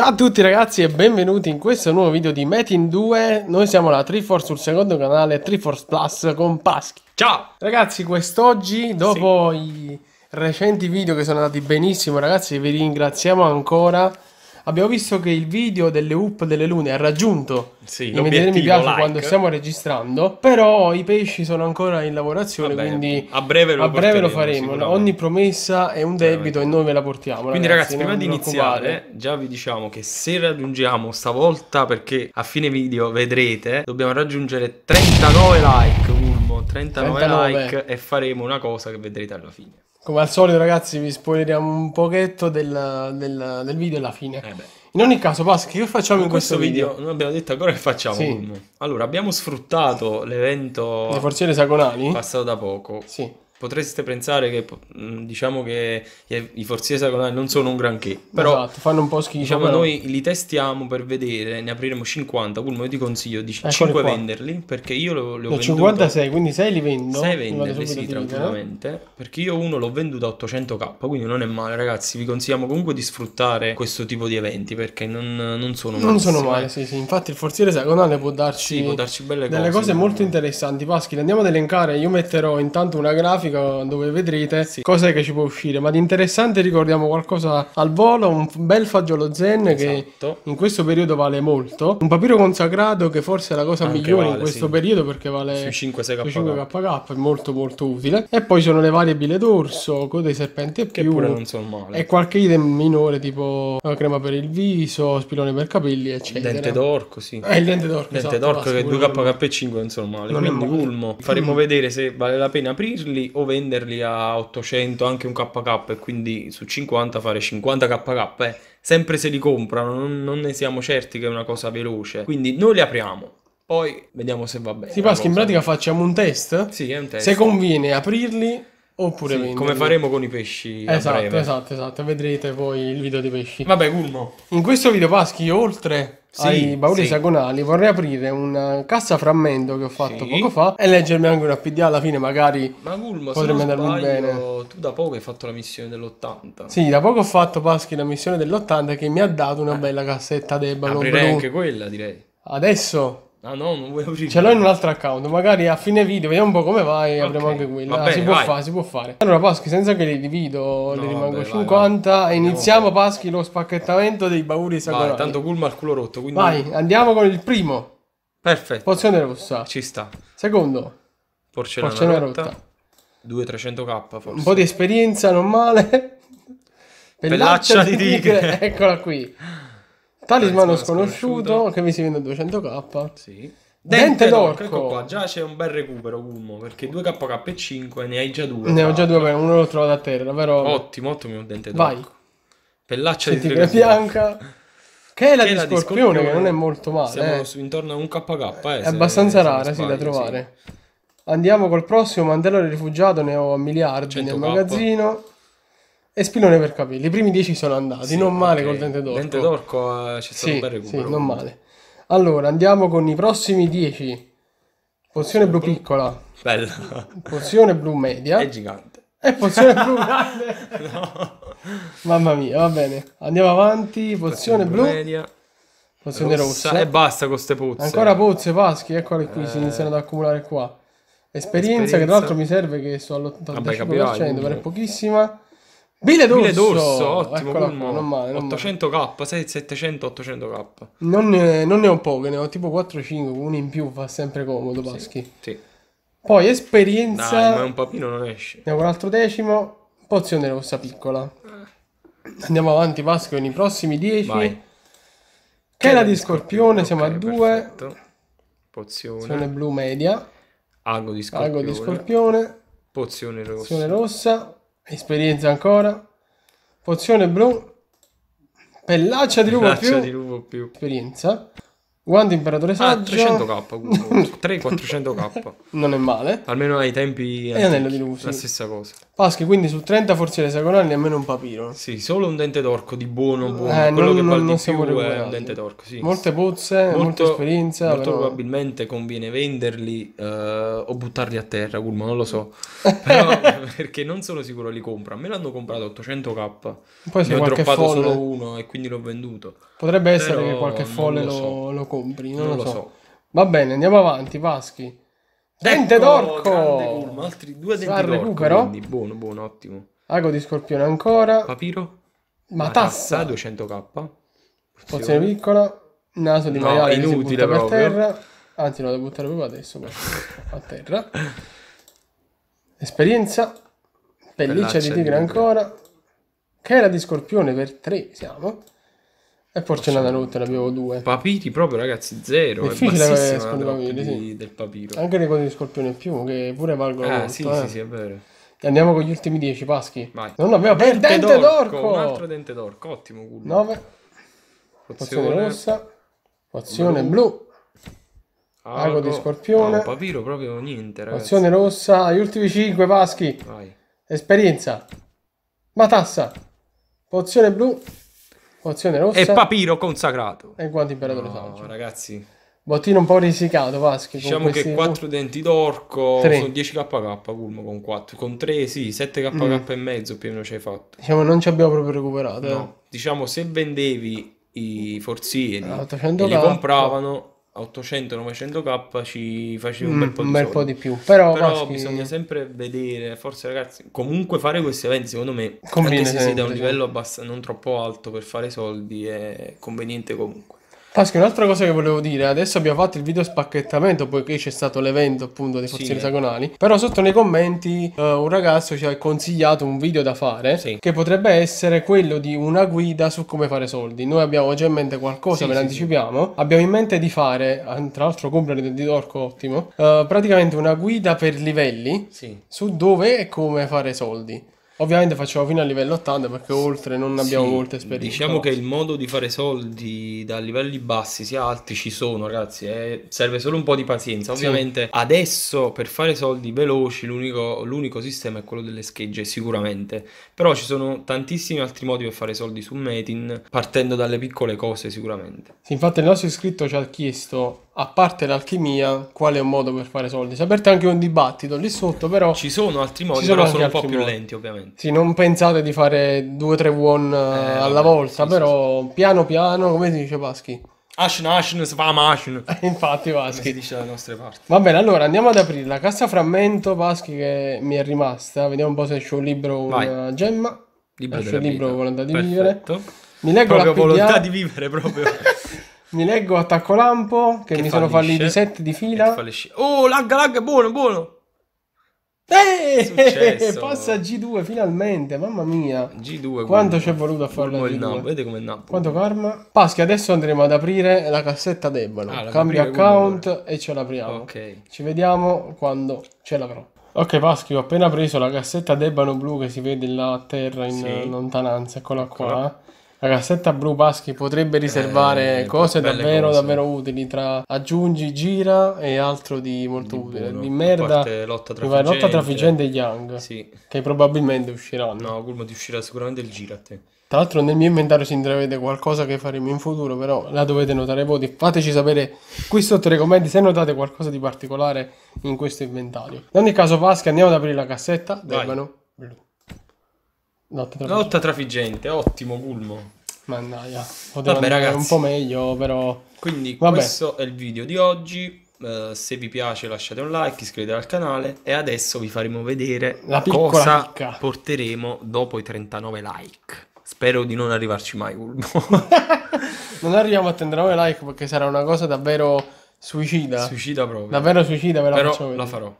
Ciao a tutti ragazzi e benvenuti in questo nuovo video di Metin 2 Noi siamo la Triforce sul secondo canale Triforce Plus con Paschi Ciao! Ragazzi quest'oggi dopo sì. i recenti video che sono andati benissimo ragazzi vi ringraziamo ancora abbiamo visto che il video delle up delle lune ha raggiunto sì, i milioni di piace like. quando stiamo registrando, però i pesci sono ancora in lavorazione, Vabbè, quindi a breve lo, a breve lo faremo. Ogni promessa è un debito e noi ve la portiamo. Quindi ragazzi, ragazzi prima di iniziare già vi diciamo che se raggiungiamo stavolta, perché a fine video vedrete, dobbiamo raggiungere 39 like, Ulmo, 39, 39 like e faremo una cosa che vedrete alla fine. Come al solito, ragazzi, vi spoileriamo un pochetto del, del, del video alla fine. Eh in ogni caso, Paschi, che facciamo in, questo, questo video? video? Non abbiamo detto ancora che facciamo. Sì. Allora, abbiamo sfruttato l'evento. Le forziere esagonali? Passato da poco. Sì potreste pensare che mm, diciamo che i forzi esagonali non sono un granché però esatto, fanno un po' schifo diciamo però... noi li testiamo per vedere ne apriremo 50 Pulmo io ti consiglio di Eccoli 5 qua. venderli perché io lo, li ho venduti 56 quindi 6 li vendo 6 venderli sì eh. tranquillamente perché io uno l'ho venduto a 800k quindi non è male ragazzi vi consigliamo comunque di sfruttare questo tipo di eventi perché non, non sono male non sono male eh. sì, sì. infatti il forziere esagonale può darci, sì, può darci belle delle cose, molto interessanti Paschi andiamo ad elencare io metterò intanto una grafica grafico dove vedrete sì. cos'è che ci può uscire. Ma di interessante ricordiamo qualcosa al volo, un bel fagiolo zen esatto. che in questo periodo vale molto. Un papiro consacrato che forse è la cosa Anche migliore vale, in questo sì. periodo perché vale 5 kk è molto molto utile. E poi sono le varie bile d'orso, code serpente e più. Che pure non sono male. E qualche item minore tipo eh, crema per il viso, spilone per capelli eccetera. Dente d'orco, sì. Eh, il dente d'orco. Dente esatto, d'orco che 2 kk e 5 non sono male. Non Quindi Ulmo faremo mm. vedere se vale la pena aprirli o venderli a 800 anche un KK e quindi su 50 fare 50 KK eh. sempre se li comprano non, non, ne siamo certi che è una cosa veloce quindi noi li apriamo poi vediamo se va bene. Si Paschi, in pratica facciamo un test? Sì, è un test. Se conviene aprirli Oppure sì, come faremo con i pesci. Esatto, esatto, esatto. Vedrete poi il video dei pesci. Vabbè, Gulmo. In questo video, Paschi, oltre sì, ai bauli sì. esagonali, vorrei aprire una cassa frammento che ho fatto sì. poco fa e leggermi anche una PDA alla fine, magari Ma Gulmo, potrebbe andarmi sbaglio, bene. Tu da poco hai fatto la missione dell'80. Sì, da poco ho fatto Paschi la missione dell'80 che mi ha dato una eh. bella cassetta debba. Aprirei blu. anche quella, direi. Adesso Ah no, non vuoi aprire. Ce l'ho in un altro account, magari a fine video vediamo un po' come va e okay. apriamo anche quello. Ah, si può fare, si può fare. Allora Paschi, senza che li divido, no, ne rimango vabbè, 50 vai, vai. e iniziamo Paschi lo spacchettamento dei bauli sagrati. tanto Kulma al culo rotto, quindi... Vai, andiamo con il primo. Perfetto. Pozione rossa. Ci sta. Secondo. Porcellana, porcellana rotta. rotta. 2-300k forse. Un po' di esperienza, non male. Pellaccia, Pellaccia di tigre. tigre. Eccola qui. Talismano sconosciuto, sconosciuto, che mi si vende a 200k. Sì. Dente, Dente d'orco. Ecco qua, già c'è un bel recupero, Gulmo, perché 2 kk e 5 ne hai già due. Ne ho già due, beh, uno l'ho trovato a terra, però... Ottimo, ottimo dente d'orco. Vai. Pellaccia Senti, di tre bianca. Che è la che di, scorpione, scorpione, che non è molto male. Siamo eh. intorno a un kk, eh, È abbastanza rara, sì, da trovare. Sì. Andiamo col prossimo, Mandello rifugiato, ne ho a miliardi nel magazzino. E spillone per capelli. I primi 10 sono andati, sì, non male col dente d'orco. Dente d'orco eh, c'è stato sì, un bel recupero. Sì, non male. Allora, andiamo con i prossimi 10. Pozione blu piccola. Bella. Pozione blu media. È gigante. E pozione blu grande. no. Mamma mia, va bene. Andiamo avanti. Pozione, pozione blu. Media. Pozione rossa. rossa. E basta con queste pozze. Ancora pozze, paschi. Eccole qui, eh. si iniziano ad accumulare qua. Esperienza, Esperienza, che tra l'altro mi serve che sto all'85% Vabbè, capirai, per pochissima. Bile d'orso, Bile d'orso ottimo, Eccola, non male, non 800k, 6, 700, 800k. Non ne, non ne ho poche, ne ho tipo 4-5, uno in più fa sempre comodo, Paschi. Sì, sì. Poi esperienza... Dai, ma un papino non esce. Andiamo un altro decimo, pozione rossa piccola. Ah. Andiamo avanti, Paschi, con i prossimi 10. Vai. di scorpione, scorpione, siamo okay, a 2. Pozione. pozione blu media. Ago di scorpione. Ago di scorpione. Pozione rossa. Pozione rossa Esperienza ancora. Pozione blu. Pellaccia di lupo più. più. Esperienza. Guanti Imperatore ah, Saggio. Ah, 300k, 300-400k. non è male. Almeno ai tempi... E anello di luce. La stessa cosa. Paschi quindi su 30 forziere esagonali nemmeno un papiro. Sì, solo un dente d'orco di buono, eh, buono. Eh, Quello non, che vale non di più è un dente d'orco, sì. Molte pozze, molto, molta esperienza. Molto però... probabilmente conviene venderli eh, o buttarli a terra, Gulma, non lo so. Però, perché non sono sicuro li compra. A me l'hanno comprato 800k. Poi se ne ho droppato folle... solo uno e quindi l'ho venduto. Potrebbe essere però che qualche folle lo, lo, lo compra compri, non, non lo, lo so. so. Va bene, andiamo avanti, Vaschi. Dente ecco, d'orco! Curma, altri due denti d'orco. recupero. Quindi, buono, buono, ottimo. Ago di scorpione ancora. Papiro. Matassa. Matassa 200k. Pozione piccola. Naso di no, maiale inutile per terra. Anzi, lo devo buttare proprio adesso. a terra. Esperienza. Pelliccia Bellaccia di tigre ancora. Che era di scorpione per 3 siamo. E forse Porcena notte ne avevo due. Papiri proprio, ragazzi, zero. Difficile è bassissima la sì. del papiro. Anche le cose di scorpione in più, che pure valgono ah, molto. Sì, eh. sì, sì, è vero. Andiamo con gli ultimi dieci, Paschi. Vai. Non abbiamo dente, dente d'orco. d'orco. Un altro dente d'orco, ottimo 9. Pozione, pozione rossa. Pozione blu. blu. Ago di scorpione. Ah, no, papiro proprio niente, ragazzi. Pozione rossa. Gli ultimi 5, Paschi. Vai. Esperienza. Matassa. Pozione blu. Pozione rossa. E papiro consacrato. E guanti imperatore no, saggio. ragazzi. Bottino un po' risicato, Vaschi. Diciamo che 4 denti d'orco 3. sono 10 kk, Culmo con 4. Con 3, sì, 7 kk mm. e mezzo più o meno ci hai fatto. Diciamo non ci abbiamo proprio recuperato. No. Eh. Diciamo se vendevi i forzieri ah, li compravano 800-900k ci faceva un mm, bel po' di, bel po di più. Però, Però maschi... bisogna sempre vedere, forse ragazzi, comunque fare questi eventi secondo me, Conviene anche se si da un livello certo. abbast- non troppo alto per fare soldi, è conveniente comunque. Paschi, un'altra cosa che volevo dire, adesso abbiamo fatto il video spacchettamento poiché c'è stato l'evento appunto dei forze sì, esagonali, però sotto nei commenti uh, un ragazzo ci ha consigliato un video da fare sì. che potrebbe essere quello di una guida su come fare soldi. Noi abbiamo già in mente qualcosa, ve sì, lo anticipiamo, abbiamo in mente di fare, ah, tra l'altro comprare del Dorco ottimo, uh, praticamente una guida per livelli su dove e come fare soldi. Ovviamente facciamo fino a livello 80 perché oltre non abbiamo sì, molta esperienza. Diciamo che il modo di fare soldi da livelli bassi sia alti ci sono, ragazzi. Eh, serve solo un po' di pazienza. Ovviamente sì. adesso per fare soldi veloci l'unico, l'unico, sistema è quello delle schegge, sicuramente. Però ci sono tantissimi altri modi per fare soldi su Metin, partendo dalle piccole cose, sicuramente. Sì, infatti il nostro iscritto ci ha chiesto a parte l'alchimia, qual è un modo per fare soldi? Si è aperto anche un dibattito lì sotto, però... Ci sono altri modi, sono però sono un po' più modi. lenti, ovviamente. Sì, non pensate di fare due o tre one eh, eh alla volta, sì, però sì, sì. piano piano, come si dice Paschi? Ashen, ashen, spam, ashen. Infatti, Paschi. Come si dice dalle nostre parti. Va bene, allora, andiamo ad aprire la cassa frammento, Paschi, che mi è rimasta. Vediamo un po' se c'è un libro o una Vai. gemma. Libro, eh, libro vita. volontà di Perfetto. vivere. Mi leggo Proprio la PDA. volontà di vivere, proprio. Mi leggo attacco lampo, che, che mi fallisce. sono falliti set di fila. Oh, lag, lag, buono, buono. Eh, passa G2 finalmente, mamma mia. G2. Quanto ci è voluto a farlo? Come vedete come Napoli. Quanto karma. Paschi, adesso andremo ad aprire la cassetta d'Ebano. Ah, Cambio account e ce l'apriamo. Ok. Ci vediamo quando ce l'avrò. Ok Paschi, ho appena preso la cassetta d'Ebano blu che si vede là a terra in sì. lontananza, eccola qua. Eccola la cassetta Blue Paschi potrebbe riservare eh, cose davvero, cose. davvero utili tra aggiungi, gira e altro di molto di utile. Buono. Di merda, lotta tra, fai, lotta tra e Young, sì. che probabilmente usciranno. No, Gulmo ti uscirà sicuramente il gira a te. Tra l'altro nel mio inventario si intravede qualcosa che faremo in futuro, però la dovete notare voi. Fateci sapere qui sotto nei commenti se notate qualcosa di particolare in questo inventario. In ogni caso, Vasca, andiamo ad aprire la cassetta. Dai. Blu. Lotta trafiggente. Lotta trafiggente, ottimo Gulmo. Mannaia, ah, vabbè ragazzi, un po' meglio però... Quindi vabbè. questo è il video di oggi, uh, se vi piace lasciate un like, iscrivetevi al canale e adesso vi faremo vedere La cosa picca. porteremo dopo i 39 like. Spero di non arrivarci mai, Ulmo. non arriviamo a 39 like perché sarà una cosa davvero suicida. Suicida proprio. Davvero suicida, ve la Però la farò.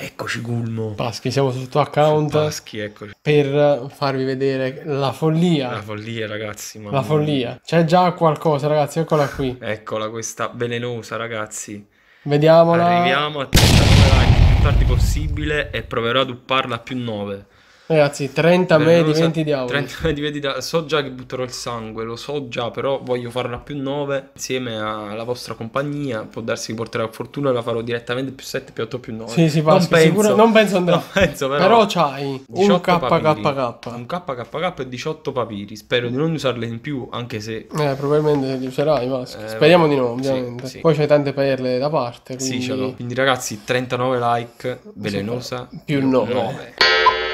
Eccoci Gulmo. Paschi, siamo sotto account. Paschi, eccoci. Per farvi vedere la follia. La follia, ragazzi. La follia. C'è già qualcosa, ragazzi, eccola qui. Eccola questa velenosa, ragazzi. Vediamola. Arriviamo a 30 like più tardi possibile e proverò ad upparla a più 9. Ragazzi, 30 eh, di diventi so, diavolo. 30 me diventi diavolo. So già che butterò il sangue, lo so già, però voglio farla più 9 insieme alla vostra compagnia. Può darsi che porterà a fortuna, la farò direttamente più 7, più 8, più 9. Sì, sì, non, penso, sicuro, non penso andrà. Non penso, però. Però c'hai un KKK. Un KKK e 18 papiri. Spero di non usarle in più, anche se... Eh, probabilmente li userai, ma eh, speriamo vabbè, di no, ovviamente. Sì, sì. Poi c'hai tante perle da parte, quindi... Sì, ce l'ho. Quindi ragazzi, 39 like, velenosa. Sì, più 9. 9.